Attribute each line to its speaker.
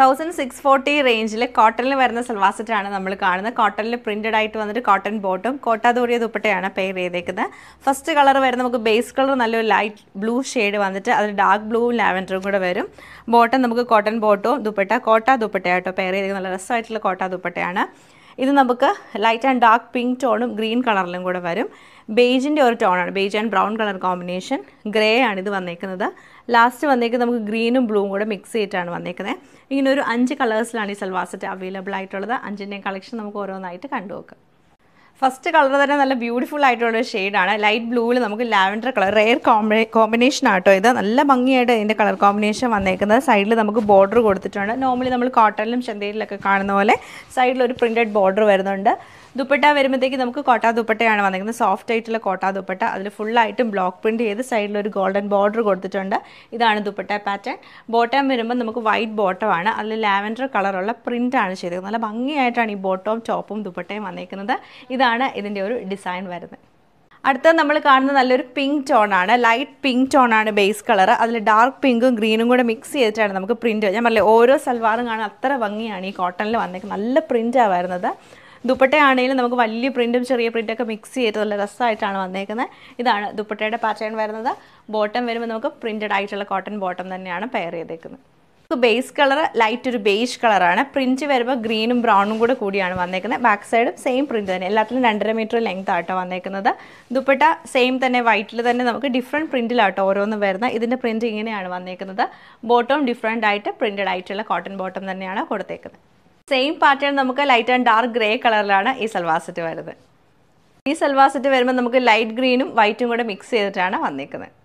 Speaker 1: thousand six forty റേഞ്ചിൽ കോട്ടണിൽ വരുന്ന സൽവാർ സെറ്റാണ് നമ്മൾ കാണുന്നത് കോട്ടണിൽ പ്രിൻറ്റഡ് ആയിട്ട് വന്നിട്ട് കോട്ടൺ ബോട്ടും കോട്ടാതൂറിയ ദുപ്പട്ടയാണ് പെയർ ചെയ്തേക്കുന്നത് ഫസ്റ്റ് കളർ വരുന്ന നമുക്ക് ബേസ് കളർ നല്ലൊരു ലൈറ്റ് ബ്ലൂ ഷെയ്ഡ് വന്നിട്ട് അതിൽ ഡാർക്ക് ബ്ലൂവും ലാവൻഡറും കൂടെ വരും ബോട്ടം നമുക്ക് കോട്ടൺ ബോട്ടും ദുപ്പട്ട കോട്ട ദുപ്പട്ടയാട്ടോ പെയർ ചെയ്തേക്കുന്നത് നല്ല രസമായിട്ടുള്ള കോട്ട ദുപ്പട്ടയാണ് ഇത് നമുക്ക് ലൈറ്റ് ആൻഡ് ഡാർക്ക് പിങ്ക് ടോണും ഗ്രീൻ കളറിലും കൂടെ വരും ബേജിൻ്റെ ഒരു ടോണാണ് beige and brown colour combination grey ആണ് ഇത് വന്നേക്കുന്നത് ലാസ്റ്റ് വന്നേക്കുന്നത് നമുക്ക് ഗ്രീനും ബ്ലൂവും കൂടെ മിക്സ് ചെയ്തിട്ടാണ് വന്നേക്കുന്നത് ഇങ്ങനെ ഒരു അഞ്ച് കളേഴ്സിലാണ് ഈ സെൽവാസറ്റ് അവൈലബിൾ ആയിട്ടുള്ളത് അഞ്ചിൻ്റെയും കളക്ഷൻ നമുക്ക് ഓരോന്നായിട്ട് കണ്ടുനോക്കാം ഫസ്റ്റ് കളർ തന്നെ നല്ല ബ്യൂട്ടിഫുൾ ആയിട്ടുള്ള ഷെയ്ഡാണ് ലൈറ്റ് ബ്ലൂവിൽ നമുക്ക് lavender colour rare combi combination ആട്ടോ ഇത് നല്ല ഭംഗിയായിട്ട് ഇതിൻ്റെ കളർ കോമ്പിനേഷൻ വന്നേക്കുന്നത് സൈഡിൽ നമുക്ക് ബോർഡർ കൊടുത്തിട്ടുണ്ട് നോർമലി നമ്മൾ കോട്ടണിലും ചന്തയിലൊക്കെ കാണുന്ന പോലെ സൈഡിൽ ഒരു പ്രിൻറ്റഡ് ബോർഡർ വരുന്നുണ്ട് ദുപ്പട്ട വരുമ്പോഴത്തേക്ക് നമുക്ക് കോട്ടാ ദുപ്പട്ടയാണ് വന്നിരിക്കുന്നത് സോഫ്റ്റ് ആയിട്ടുള്ള കോട്ടാ ദുപ്പട്ട അതിൽ ഫുള്ളായിട്ടും ബ്ലോക്ക് പ്രിൻറ്റ് ചെയ്ത് സൈഡിൽ ഒരു ഗോൾഡൻ ബോർഡർ കൊടുത്തിട്ടുണ്ട് ഇതാണ് ദുപ്പട്ട പാറ്റേൺ ബോട്ടം വരുമ്പോൾ നമുക്ക് വൈറ്റ് ബോട്ടമാണ് അതിൽ ലാവൻഡർ കളറുള്ള പ്രിൻ്റാണ് ചെയ്തിരിക്കുന്നത് നല്ല ഭംഗിയായിട്ടാണ് ഈ ബോട്ടവും ടോപ്പും ദുപ്പട്ടയും വന്നിരിക്കുന്നത് ഇതാണ് ഇതാണ് ഇതിൻ്റെ ഒരു ഡിസൈൻ വരുന്നത് അടുത്തത് നമ്മൾ കാണുന്ന നല്ലൊരു പിങ്ക് ടോൺ ആണ് ലൈറ്റ് പിങ്ക് ടോൺ ആണ് ബേസ് കളർ അതിൽ ഡാർക്ക് പിങ്കും ഗ്രീനും കൂടെ മിക്സ് ചെയ്തിട്ടാണ് നമുക്ക് പ്രിൻ്റ് ഞാൻ പറഞ്ഞില്ലേ ഓരോ സൽവാറും കാണാൻ അത്ര ഭംഗിയാണ് ഈ കോട്ടണിൽ വന്നേക്കുന്നത് നല്ല പ്രിൻറ്റാണ് വരുന്നത് ദുപ്പട്ടയാണെങ്കിലും നമുക്ക് വലിയ പ്രിൻറ്റും ചെറിയ പ്രിൻറ്റൊക്കെ മിക്സ് ചെയ്ത് നല്ല രസമായിട്ടാണ് വന്നേക്കുന്നത് ഇതാണ് ദുപ്പട്ടയുടെ പാറ്റേൺ വരുന്നത് ബോട്ടം വരുമ്പോൾ നമുക്ക് പ്രിൻറ്റഡ് ആയിട്ടുള്ള കോട്ടൺ ബോട്ടം തന്നെയാണ് പെയർ ചെയ്തേക്കുന്നത് ബേസ് കളർ ലൈറ്റ് ഒരു ബേജ് കളറാണ് പ്രിന്റ് വരുമ്പോൾ ഗ്രീനും ബ്രൗണും കൂടെ കൂടിയാണ് വന്നേക്കുന്നത് ബാക്ക് സൈഡും സെയിം പ്രിന്റ് തന്നെ എല്ലാത്തിലും രണ്ടര മീറ്റർ ലെങ്ത് ആട്ടോ വന്നേക്കുന്നത് ദുപ്പട്ട സെയിം തന്നെ വൈറ്റിൽ തന്നെ നമുക്ക് ഡിഫറെൻറ്റ് പ്രിന്റിലാട്ടോ ഓരോന്നും വരുന്ന ഇതിൻ്റെ പ്രിന്റ് ഇങ്ങനെയാണ് വന്നേക്കുന്നത് ബോട്ടവും ഡിഫറെൻ്റ് ആയിട്ട് പ്രിന്റഡ് ആയിട്ടുള്ള കോട്ടൺ ബോട്ടം തന്നെയാണ് കൊടുത്തേക്കുന്നത് സെയിം പാറ്റേൺ നമുക്ക് ലൈറ്റ് ആൻഡ് ഡാർക്ക് ഗ്രേ കളറിലാണ് ഈ സൽവാർ സെറ്റ് വരുന്നത് ഈ സൽവാർ സെറ്റ് വരുമ്പോൾ നമുക്ക് ലൈറ്റ് ഗ്രീനും വൈറ്റും കൂടെ മിക്സ് ചെയ്തിട്ടാണ് വന്നേക്കുന്നത്